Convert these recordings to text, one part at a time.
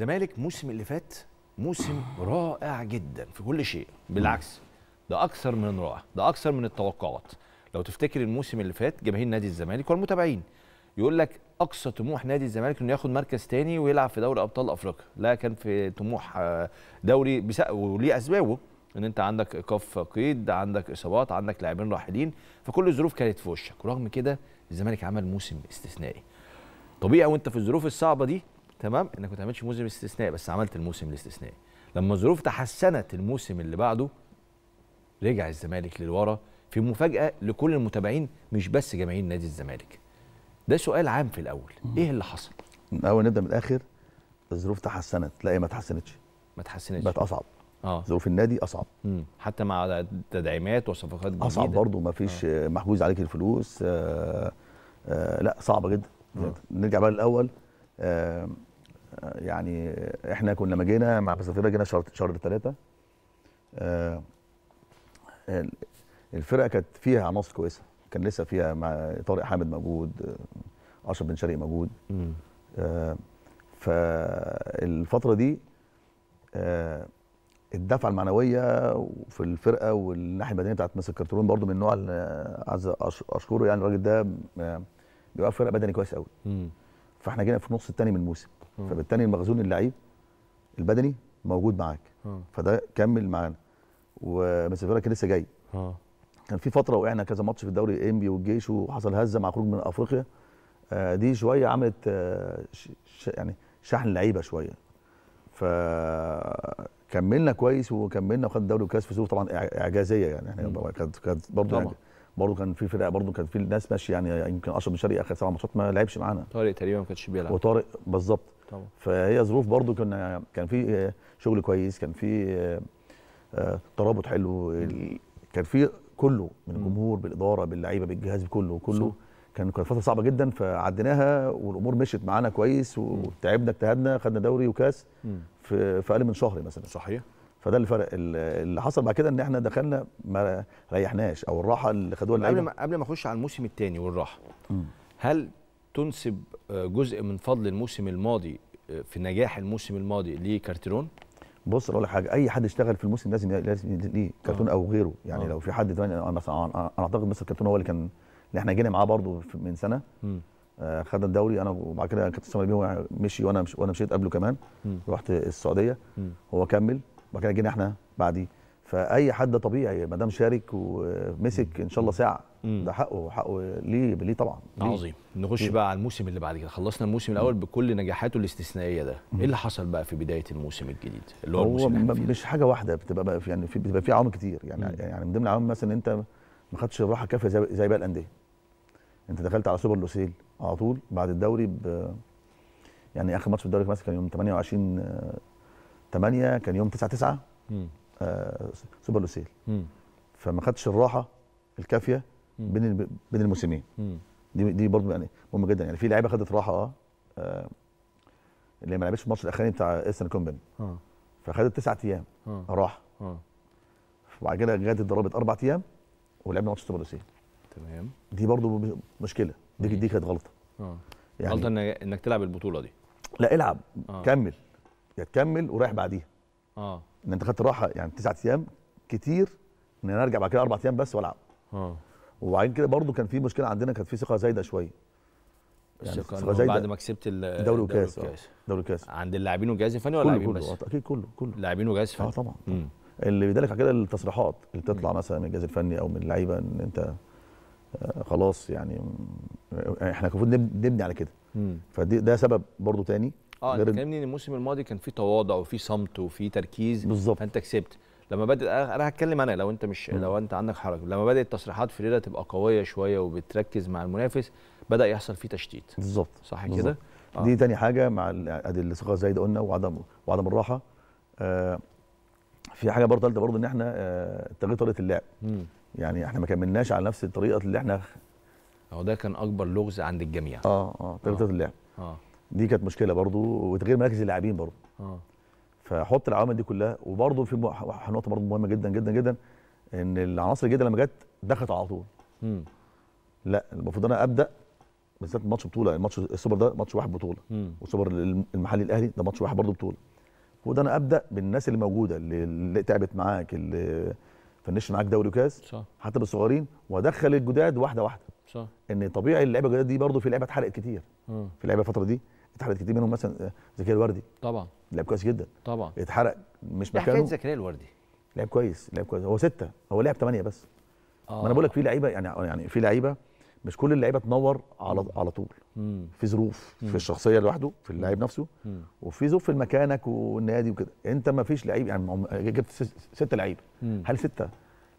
الزمالك الموسم اللي فات موسم رائع جدا في كل شيء بالعكس ده اكثر من رائع ده اكثر من التوقعات لو تفتكر الموسم اللي فات جماهير نادي الزمالك والمتابعين يقول لك اقصى طموح نادي الزمالك انه ياخد مركز تاني ويلعب في دوري ابطال افريقيا لا كان في طموح آه، دوري وليه اسبابه ان انت عندك ايقاف قيد عندك اصابات عندك لاعبين راحلين فكل الظروف كانت في وشك ورغم كده الزمالك عمل موسم استثنائي طبيعي وانت في الظروف الصعبه دي تمام انك ما تعملش موسم استثنائي بس عملت الموسم الاستثنائي لما الظروف تحسنت الموسم اللي بعده رجع الزمالك للورا في مفاجاه لكل المتابعين مش بس جماهير نادي الزمالك ده سؤال عام في الاول ايه اللي حصل الاول نبدا من الاخر الظروف تحسنت لا هي ما تحسنتش ما تحسنتش بقت اصعب اه ظروف النادي اصعب مم. حتى مع تدعيمات وصفقات جديده اصعب برضه ما فيش آه. محجوز عليك الفلوس آه آه لا صعبه جدا آه. نرجع بقى للاول آه يعني احنا كنا لما جينا مع بساتيرة جينا شهر شهر ثلاثة آه، الفرقة كانت فيها عناصر كويسة كان لسه فيها مع طارق حامد موجود آه، اشرف بن شرقي موجود آه، فالفترة دي الدفعه المعنويه في الفرقه والناحيه البدنيه بتاعت مستر كرتون برضو من النوع اللي عايز اشكره يعني الراجل ده بيبقى فرقه بدني كويس قوي فاحنا جينا في النص الثاني من الموسم فبالتالي المخزون اللعيب البدني موجود معاك فده كمل معانا ومسافرك لسه جاي كان في فتره وقعنا كذا ماتش في الدوري الانبي والجيش وحصل هزه مع خروج من افريقيا آه، دي شويه عملت آه، ش يعني شحن لعيبه شويه فكملنا كويس وكملنا وخدنا الدوري والكاس في ظروف طبعا اعجازيه يعني احنا يعني كانت كانت برضه برضه كان في فرق برضه كان في ناس ماشيه يعني يمكن اشرف بن شرقي اخر سبع ماتشات ما لعبش معانا طارق تقريبا ما كانش بيلعب وطارق بالظبط طبعا فهي ظروف برضه كنا كان في شغل كويس كان في آه، ترابط حلو كان في كله من الجمهور بالاداره باللعيبه بالجهاز كله كله كان كانت فتره صعبه جدا فعديناها والامور مشيت معانا كويس وتعبنا اجتهدنا خدنا دوري وكاس في اقل من شهر مثلا صحيح فده اللي فرق اللي حصل بعد كده ان احنا دخلنا ما ريحناش او الراحه اللي خدوها اللعيبه قبل ما قبل ما اخش على الموسم الثاني والراحه م. هل تنسب آه، جزء من فضل الموسم الماضي آه، في نجاح الموسم الماضي لكارتيرون؟ بص اقول لك حاجه اي حد اشتغل في الموسم لازم لازم ليه كارتون آه. او غيره يعني لو في حد انا انا اعتقد مثلا كارتون هو اللي كان اللي احنا جينا معاه برضه من سنه آه خد الدوري انا وبعد كده كابتن سامي بيه مشي وانا مش وانا مشيت قبله كمان رحت السعوديه هو كمل وبعد كده جينا احنا بعديه فاي حد طبيعي ما دام شارك ومسك ان شاء الله ساعه ده حقه حقه ليه ليه طبعا ليه؟ عظيم نخش ليه؟ بقى على الموسم اللي بعد كده خلصنا الموسم الاول بكل نجاحاته الاستثنائيه ده ايه اللي حصل بقى في بدايه الموسم الجديد اللي هو, هو الموسم مش حاجه واحده بتبقى بقى في يعني في بتبقى في عوامل كتير يعني مم. يعني من ضمن العوامل مثلا انت ما خدتش الراحه الكافيه زي, زي باقي الانديه انت دخلت على سوبر لوسيل على طول بعد الدوري ب يعني اخر ماتش في الدوري مثلا كان يوم 28 8 كان يوم 9 9 آه، سوبر لوسيل فما خدش الراحه الكافيه بين بين الموسمين دي دي برضه يعني مهمه جدا يعني في لعيبه خدت راحه اه, آه، اللي ما لعبتش الماتش الاخراني بتاع ايسترن كومبن اه فخدت تسعة ايام اه راحه اه وبعد كده جت اتضربت اربع ايام ولعبنا ماتش سوبر لوسيل تمام دي برضه مشكله دي دي كانت غلطه اه يعني غلطه انك تلعب البطوله دي لا العب آه. كمل يا تكمل ورايح بعديها اه ان انت خدت راحه يعني تسعة ايام كتير ان انا ارجع بعد كده اربع ايام بس والعب اه وبعدين كده برضه كان في مشكله عندنا كانت في ثقه زايده شويه يعني ثقه زايده بعد ما كسبت الدوري آه. وكاس دوري وكاس عند اللاعبين والجهاز الفني ولا اللاعبين بس؟ اكيد كله كله لاعبين وجهاز فني اه طبعا مم. اللي بيدلك على كده التصريحات اللي بتطلع مثلا من الجهاز الفني او من اللعيبه ان انت آه، خلاص يعني آه، احنا المفروض نبني على كده فده سبب برضو تاني اه انت كلمني ان الموسم الماضي كان في تواضع وفي صمت وفي تركيز بالظبط فانت كسبت لما بدات انا هتكلم انا لو انت مش م. لو انت عندك حرج لما بدات تصريحات فريده تبقى قويه شويه وبتركز مع المنافس بدا يحصل فيه تشتيت بالظبط صح كده آه. دي تاني حاجه مع ادي الثقه زي ده قلنا وعدم وعدم الراحه آه في حاجه برضه ثالثه برضه ان احنا آه تغيير طريقه اللعب م. يعني احنا ما كملناش على نفس الطريقه اللي احنا هو ده كان اكبر لغز عند الجميع اه اه طريقه آه. اللعب اه دي كانت مشكله برضو وتغيير مراكز اللاعبين برضو اه فحط العوامل دي كلها وبرضو في نقطه برضو مهمه جدا جدا جدا ان العناصر الجديده لما جت دخلت على طول مم. لا المفروض انا ابدا بالذات ماتش بطوله الماتش يعني السوبر ده ماتش واحد بطوله مم. والسوبر المحلي الاهلي ده ماتش واحد برضو بطوله المفروض انا ابدا بالناس اللي موجوده اللي, اللي تعبت معاك اللي فنشت معاك دوري وكاس صح. حتى بالصغيرين وادخل الجداد واحده واحده صح. ان طبيعي اللعيبه الجداد دي برضو في لعيبه اتحرقت كتير مم. في لعيبه الفتره دي اتحرقت كتير منهم مثلا آه، زكريا الوردي طبعا لعب كويس جدا طبعا اتحرق مش مكانه حكايه زكريا الوردي لعب كويس لعب كويس هو سته هو لعب ثمانيه بس آه. ما انا آه. بقول لك في لعيبه يعني يعني في لعيبه مش كل اللعيبه تنور على على طول مم. في ظروف في الشخصيه لوحده في اللاعب نفسه مم. وفي ظروف في مكانك والنادي وكده انت ما فيش لعيب يعني جبت سته لعيبه هل سته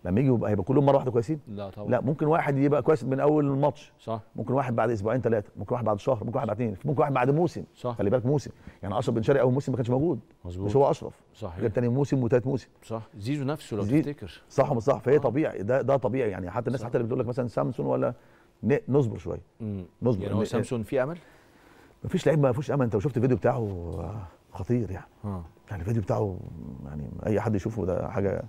لما يجي يبقى هيبقى كلهم مره واحده كويسين لا طبعا لا ممكن واحد يبقى كويس من اول الماتش صح ممكن واحد بعد اسبوعين ثلاثه ممكن واحد بعد شهر ممكن واحد بعد اثنين ممكن واحد بعد موسم صح خلي بالك موسم يعني اشرف بن شرقي اول موسم ما كانش موجود مظبوط بس هو اشرف صحيح غير ثاني موسم وثالث موسم صح زيزو نفسه لو تفتكر صح صح فهي آه. طبيعي ده ده طبيعي يعني حتى الناس صح. حتى اللي بتقول لك مثلا سامسون ولا نصبر شويه نصبر يعني هو سامسون في امل؟ مفيش لعيب ما فيهوش امل انت لو شفت الفيديو بتاعه آه، خطير يعني آه. يعني الفيديو بتاعه يعني اي حد يشوفه ده حاجه